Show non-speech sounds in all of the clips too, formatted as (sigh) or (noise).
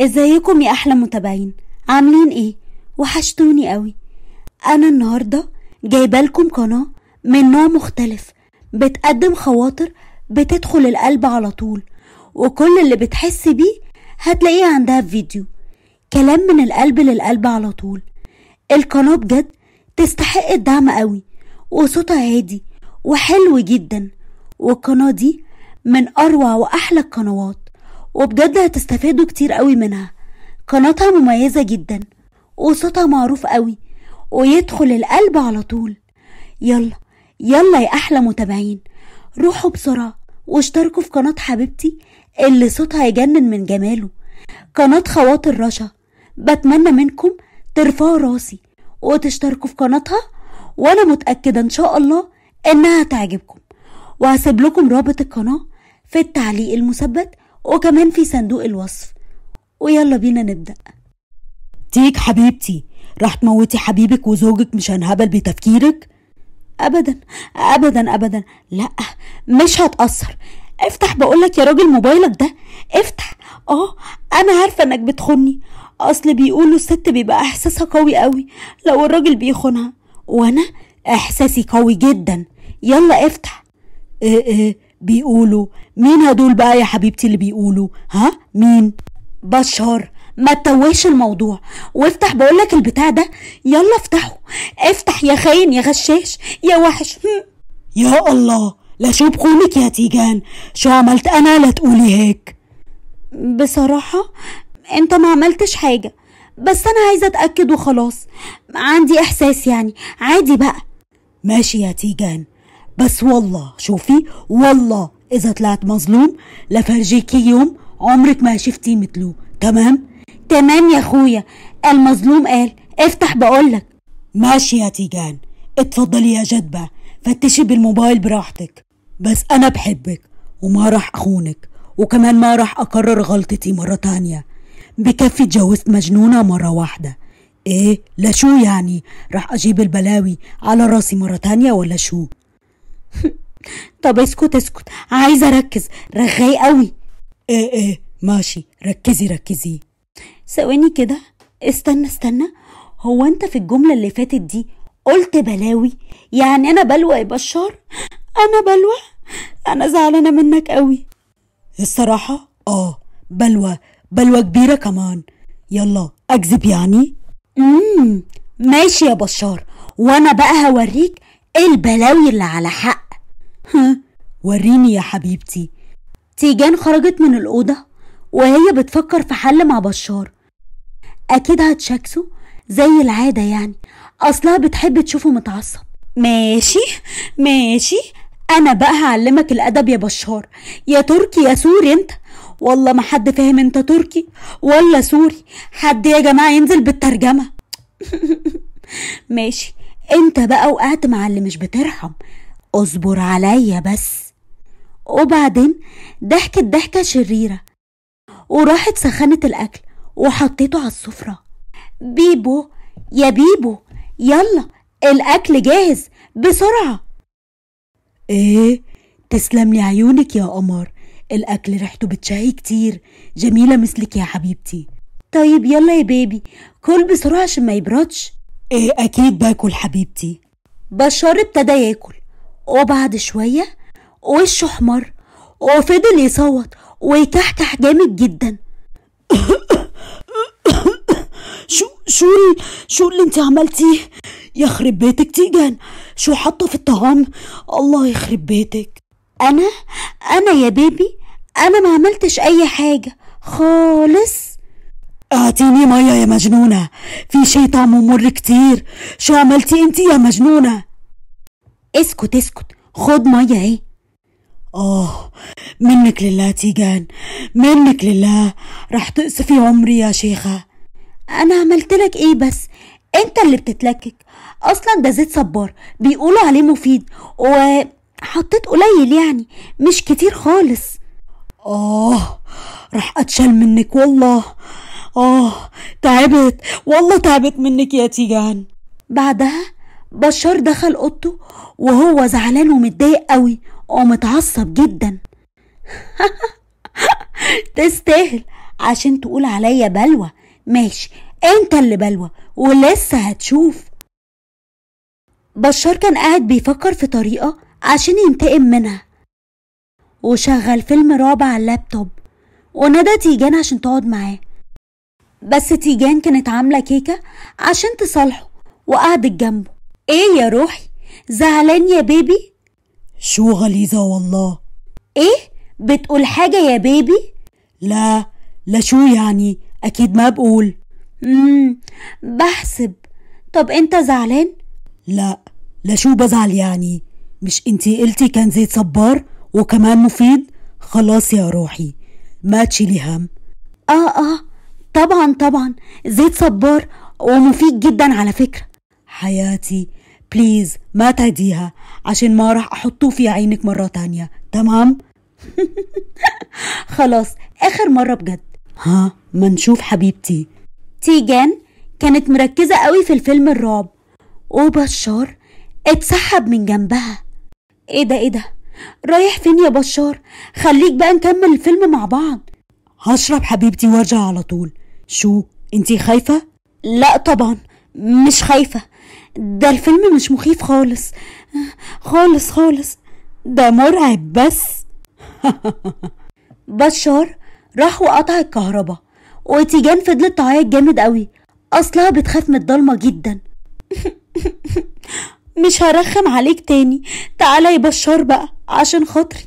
ازيكم يا احلى متابعين عاملين ايه وحشتوني قوي انا النهارده جايبالكم قناه من نوع مختلف بتقدم خواطر بتدخل القلب على طول وكل اللي بتحس بيه هتلاقيه عندها في فيديو كلام من القلب للقلب على طول القناه بجد تستحق الدعم قوي وصوتها هادي وحلو جدا والقناه دي من اروع واحلى القنوات وبجد هتستفادوا كتير قوي منها قناتها مميزة جدا وصوتها معروف قوي ويدخل القلب على طول يلا يلا يا أحلى متابعين روحوا بسرعة واشتركوا في قناة حبيبتي اللي صوتها يجنن من جماله قناة خواطر رشا بتمنى منكم ترفعوا راسي وتشتركوا في قناتها وانا متأكدة ان شاء الله انها تعجبكم وهسيب لكم رابط القناة في التعليق المثبت وكمان في صندوق الوصف ويلا بينا نبدأ تيك حبيبتي راح تموتي حبيبك وزوجك مش هنهبل بتفكيرك أبدا أبدا أبدا لأ مش هتأثر افتح بقولك يا راجل موبايلك ده افتح اه انا عارفه انك بتخني اصل بيقولوا الست بيبقى احساسها قوي قوي لو الراجل بيخونها وانا احساسي قوي جدا يلا افتح إيه إيه بيقولوا مين هدول بقى يا حبيبتي اللي بيقولوا ها مين بشار ما تتوهش الموضوع وافتح بقولك البتاع ده يلا افتحه افتح يا خاين يا غشاش يا وحش يا الله لا شو بخونك يا تيجان شو عملت انا لا تقولي هيك بصراحة انت ما عملتش حاجة بس انا عايزة اتأكد وخلاص عندي احساس يعني عادي بقى ماشي يا تيجان بس والله شوفي والله إذا طلعت مظلوم لفرجيكي يوم عمرك ما شفتي مثله تمام؟ تمام يا أخويا المظلوم قال افتح بقولك ماشي يا تيجان اتفضلي يا جدبة فتشي بالموبايل براحتك بس أنا بحبك وما راح أخونك وكمان ما راح أكرر غلطتي مرة تانية بكفي اتجوزت مجنونة مرة واحدة ايه لشو يعني راح أجيب البلاوي على راسي مرة تانية ولا شو (laughs) طب اسكت اسكت عايزه اركز رغاي قوي ايه ايه ماشي ركزي ركزي ثواني كده استنى استنى هو انت في الجملة اللي فاتت دي قلت بلاوي يعني انا بلوى يا بشار انا بلوى انا زعلانة منك قوي الصراحة اه بلوى بلوى كبيرة كمان يلا اكذب يعني امم ماشي يا بشار وانا بقى هوريك ايه البلاوي اللي على حق ها وريني يا حبيبتي تيجان خرجت من الأوضة وهي بتفكر في حل مع بشار أكيد هتشاكسه زي العادة يعني أصلها بتحب تشوفه متعصب ماشي ماشي أنا بقى هعلمك الأدب يا بشار يا تركي يا سوري أنت والله ما حد فاهم أنت تركي ولا سوري حد يا جماعة ينزل بالترجمة (laughs) ماشي أنت بقى وقعت مع اللي مش بترحم اصبر عليا بس وبعدين ضحكت ضحكة شريرة وراحت سخنت الأكل وحطيته على السفرة بيبو يا بيبو يلا الأكل جاهز بسرعة ايه تسلم لي عيونك يا قمر الأكل ريحته بتشهي كتير جميلة مثلك يا حبيبتي طيب يلا يا بيبي كل بسرعة عشان ما يبردش ايه أكيد باكل حبيبتي بشار ابتدى ياكل وبعد شوية وشه احمر وفضل يصوت ويكحكح جامد جدا شو شو شو اللي انت عملتيه يخرب بيتك تيجان شو حاطه في الطعام الله يخرب بيتك انا انا يا بيبي انا ما عملتش اي حاجه خالص اعطيني ميه يا مجنونه في شيء طعمه مر كتير شو عملتي انت يا مجنونه اسكت اسكت خد مية اهي آه منك لله تيجان منك لله راح تقصفي عمري يا شيخة أنا عملت لك إيه بس أنت اللي بتتلكك أصلا ده زيت صبار بيقولوا عليه مفيد وحطيت قليل يعني مش كتير خالص آه راح أتشل منك والله آه تعبت والله تعبت منك يا تيجان بعدها بشار دخل اوضته وهو زعلان ومتضايق قوي ومتعصب جدا (laughs) تستاهل عشان تقول عليا بلوى ماشي انت اللي بلوى ولسه هتشوف بشار كان قاعد بيفكر في طريقة عشان ينتقم منها وشغل فيلم رعب على اللابتوب ونادى تيجان عشان تقعد معاه بس تيجان كانت عاملة كيكة عشان تصالحه وقعدت جنبه ايه يا روحي زعلان يا بيبي شو غليظة والله ايه بتقول حاجة يا بيبي لا لا شو يعني اكيد ما بقول مم. بحسب طب انت زعلان لا لا شو بزعل يعني مش انتي قلتي كان زيت صبار وكمان مفيد خلاص يا روحي ما تشيلي هم اه اه طبعا طبعا زيت صبار ومفيد جدا على فكرة حياتي بليز ما تهديها عشان ما راح احطه في عينك مرة تانية تمام؟ (laughs) خلاص اخر مرة بجد ها ما نشوف حبيبتي تيجان كانت مركزة قوي في الفيلم الرعب وبشار اتسحب من جنبها ايه ده ايه ده رايح فين يا بشار خليك بقى نكمل الفيلم مع بعض هشرب حبيبتي وارجع على طول شو انتي خايفة لا طبعا مش خايفة ده الفيلم مش مخيف خالص خالص خالص ده مرعب بس (laughs) بشار راح وقطع الكهرباء وتيجان فضلت تعيط جامد قوي اصلها بتخاف من الضلمه جدا (laughs) مش هرخم عليك تاني تعالى يا بشار بقى عشان خاطري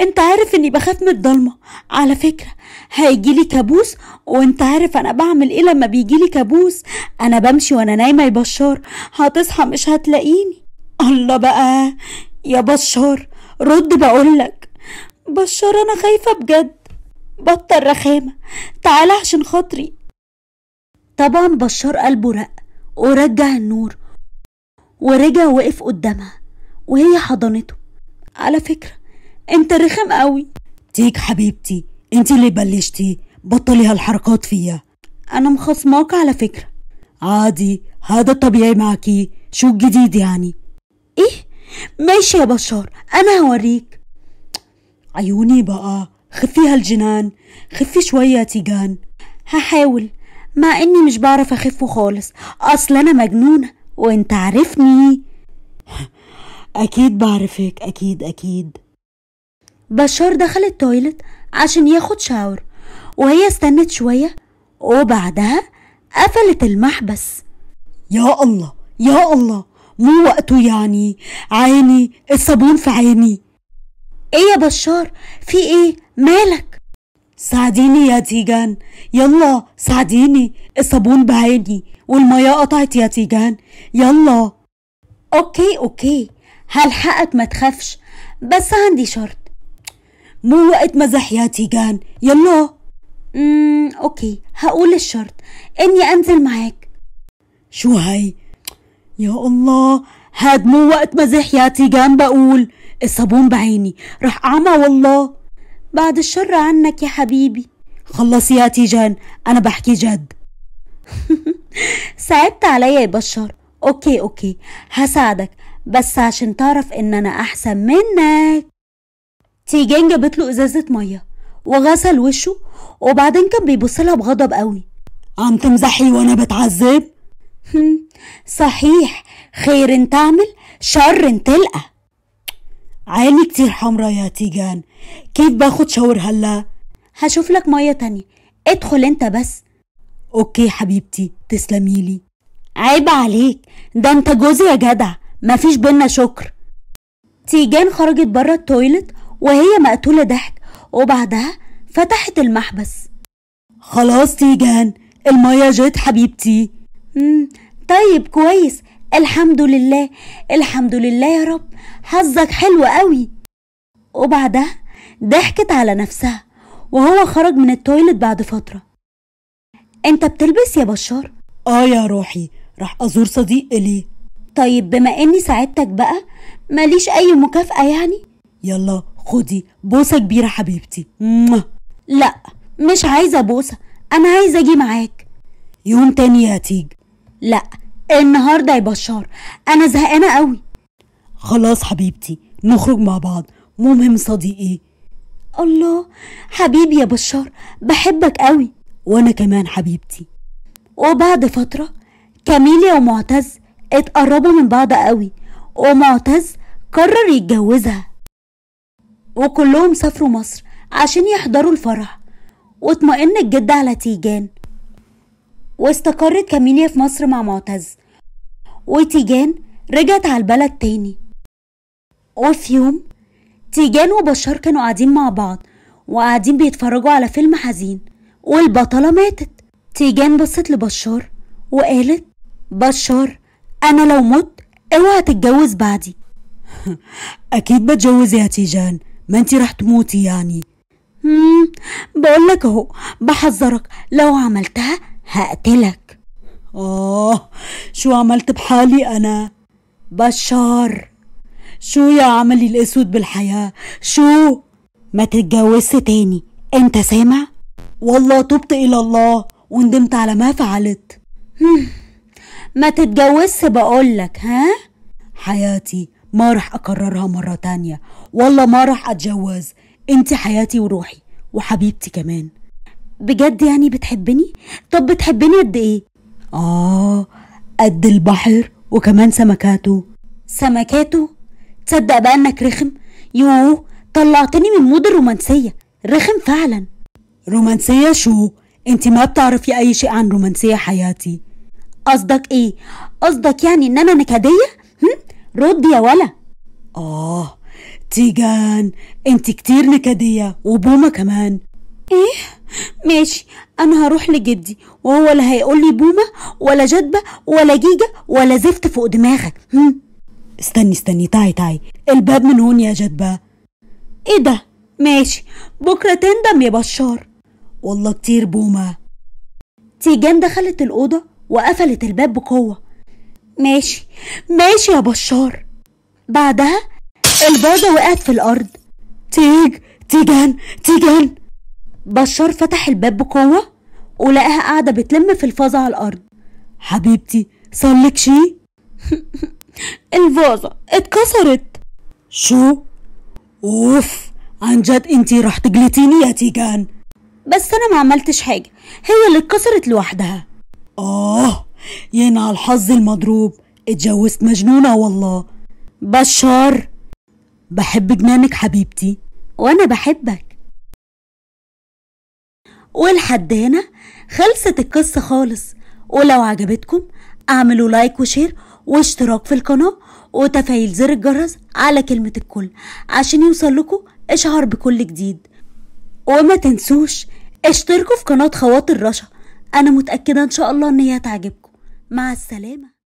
انت عارف اني بخاف من الضلمة على فكرة هيجيلي كابوس وانت عارف انا بعمل ايه لما بيجيلي كابوس انا بمشي وانا نايمة يا بشار هتصحى مش هتلاقيني الله بقى يا بشار رد بقولك بشار انا خايفة بجد بطل رخامة تعالى عشان خاطري طبعا بشار قلبه رق ورجع النور ورجع وقف قدامها وهي حضنته على فكرة انت رخم قوي تيك حبيبتي انت اللي بلشتي بطلي هالحركات فيا انا مخصماك على فكرة عادي هذا الطبيعي معكي شو الجديد يعني ايه ماشي يا بشار انا هوريك عيوني بقى خفي هالجنان خفي شوية تيجان هحاول مع اني مش بعرف اخفه خالص اصل انا مجنونة وانت عارفني (laughs) أكيد بعرفك أكيد أكيد بشار دخل التويلت عشان ياخد شاور وهي استنت شوية وبعدها قفلت المحبس يا الله يا الله مو وقته يعني عيني الصابون في عيني ايه يا بشار في ايه مالك ساعديني يا تيجان يلا ساعديني الصابون بعيني والمية قطعت يا تيجان يلا اوكي اوكي هالحقك ما تخافش بس عندي شرط مو وقت مزح يا تيجان يلا امم اوكي هقول الشرط اني انزل معاك شو هاي يا الله هاد مو وقت مزح يا تيجان بقول الصابون بعيني رح اعمى والله بعد الشر عنك يا حبيبي خلص يا تيجان انا بحكي جد (laughs) ساعدت عليا يا بشر اوكي اوكي هساعدك بس عشان تعرف ان انا احسن منك تيجان جابت له ازازة مية وغسل وشه وبعدين كان بيبصلها بغضب قوي عم تمزحي وانا بتعذب صحيح خير تعمل شر تلقى عيني كتير حمرا يا تيجان كيف باخد شاور هلا هشوف لك مية تانية ادخل انت بس اوكي حبيبتي تسلميلي عيب عليك ده انت جوزي يا جدع مفيش بينا شكر تيجان خرجت بره التويلت وهي مقتولة ضحك وبعدها فتحت المحبس خلاص تيجان المية جت حبيبتي مم. طيب كويس الحمد لله الحمد لله يا رب حظك حلو قوي وبعدها ضحكت على نفسها وهو خرج من التويلت بعد فترة انت بتلبس يا بشار اه يا روحي راح ازور صديق الي طيب بما اني ساعدتك بقى ماليش اي مكافأة يعني يلا خدي بوسة كبيرة حبيبتي مه. لا مش عايزة بوسة انا عايزة اجي معاك يوم تاني هتيج لا النهاردة يا بشار انا زهقانة قوي خلاص حبيبتي نخرج مع بعض مهم صديقي الله حبيبي يا بشار بحبك قوي وانا كمان حبيبتي وبعد فترة كاميليا ومعتز اتقربوا من بعض قوي ومعتز قرر يتجوزها وكلهم سافروا مصر عشان يحضروا الفرح واطمأنت الجد على تيجان واستقرت كاميليا في مصر مع معتز وتيجان رجعت على البلد تاني وفي يوم تيجان وبشار كانوا قاعدين مع بعض وقاعدين بيتفرجوا على فيلم حزين والبطلة ماتت تيجان بصت لبشار وقالت بشار أنا لو مت اوعى تتجوز بعدي (laughs) أكيد بتجوز يا تيجان ما أنت راح تموتي يعني مم بقول لك أهو بحذرك لو عملتها هقتلك آه شو عملت بحالي أنا بشار شو يا عملي الأسود بالحياة شو ما تتجوزش تاني أنت سامع والله تبت إلى الله وندمت على ما فعلت ما تتجوزش بقولك ها حياتي ما راح اكررها مره تانية والله ما راح اتجوز انت حياتي وروحي وحبيبتي كمان بجد يعني بتحبني طب بتحبني قد ايه اه قد البحر وكمان سمكاته سمكاته تصدق بقى انك رخم يوه طلعتني من مود الرومانسيه رخم فعلا رومانسيه شو انت ما بتعرفي اي شيء عن رومانسيه حياتي قصدك ايه قصدك يعني ان انا نكديه رد يا ولا اه تيجان انت كتير نكديه وبومه كمان ايه ماشي انا هروح لجدي وهو لا هيقول لي بومه ولا جدبه ولا جيجه ولا زفت فوق دماغك هم؟ استني استني تعي تعي الباب من هون يا جدبه ايه ده ماشي بكره تندم يا بشار والله كتير بومه تيجان دخلت الاوضه وقفلت الباب بقوة ماشي ماشي يا بشار بعدها البازة وقعت في الأرض تيج تيجان تيجان بشار فتح الباب بقوة ولقاها قاعدة بتلم في الفازة على الأرض حبيبتي صلك شي (laughs) الفازة اتكسرت شو اوف عن جد انتي رح تجلطيني يا تيجان بس انا ما عملتش حاجة هي اللي اتكسرت لوحدها آه يانا الحظ المضروب اتجوزت مجنونة والله بشار بحب جنانك حبيبتي وأنا بحبك ولحد هنا خلصت القصة خالص ولو عجبتكم اعملوا لايك وشير واشتراك في القناة وتفعيل زر الجرس على كلمة الكل عشان يوصلكوا اشعار بكل جديد وما تنسوش اشتركوا في قناة خواطر رشا انا متاكده ان شاء الله ان هي هتعجبكم مع السلامه